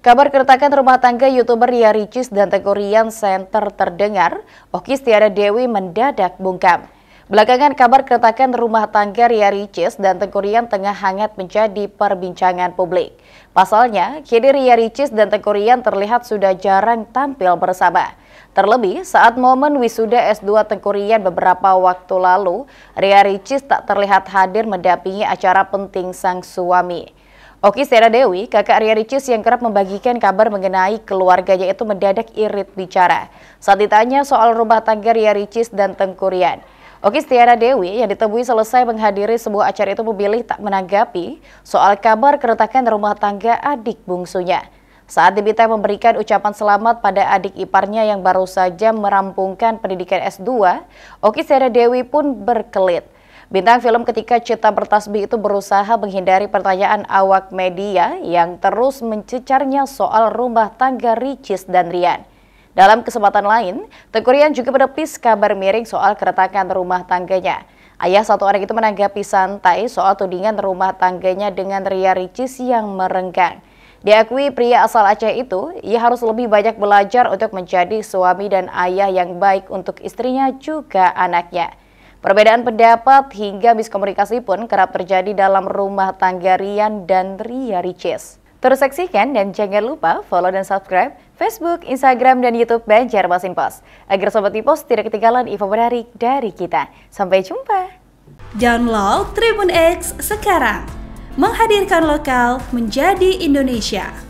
Kabar keretakan rumah tangga youtuber Ria Ricis dan Teguh Rian Center terdengar, Oki Tiara Dewi mendadak bungkam. Belakangan kabar keretakan rumah tangga Ria Ricis dan Teguh Rian tengah hangat menjadi perbincangan publik. Pasalnya, kini Ria Ricis dan Teguh Rian terlihat sudah jarang tampil bersama. Terlebih, saat momen wisuda S2 Tengkurian beberapa waktu lalu, Ria Ricis tak terlihat hadir mendampingi acara penting sang suami. Oki Sera Dewi, kakak Ria Ricis yang kerap membagikan kabar mengenai keluarganya itu mendadak irit bicara. Saat ditanya soal rumah tangga Ria Ricis dan Tengkurian. Oki Setiara Dewi yang ditemui selesai menghadiri sebuah acara itu memilih tak menanggapi soal kabar keretakan rumah tangga adik bungsunya. Saat diminta memberikan ucapan selamat pada adik iparnya yang baru saja merampungkan pendidikan S2, Oki Setiana Dewi pun berkelit. Bintang film ketika Cita Bertasbih itu berusaha menghindari pertanyaan awak media yang terus mencecarnya soal rumah tangga Ricis dan Rian. Dalam kesempatan lain, Teguh Rian juga menepis kabar miring soal keretakan rumah tangganya. Ayah satu orang itu menanggapi santai soal tudingan rumah tangganya dengan Ria Ricis yang merenggang. Diakui pria asal Aceh itu, ia harus lebih banyak belajar untuk menjadi suami dan ayah yang baik untuk istrinya juga anaknya. Perbedaan pendapat hingga miskomunikasi pun kerap terjadi dalam rumah tangga Rian dan Ria Ricis. Terseksikan dan jangan lupa follow dan subscribe Facebook, Instagram, dan Youtube Banjarmasin Post Agar Sobat Tipos tidak ketinggalan info menarik dari kita. Sampai jumpa! Download Tribun X sekarang. Menghadirkan lokal menjadi Indonesia.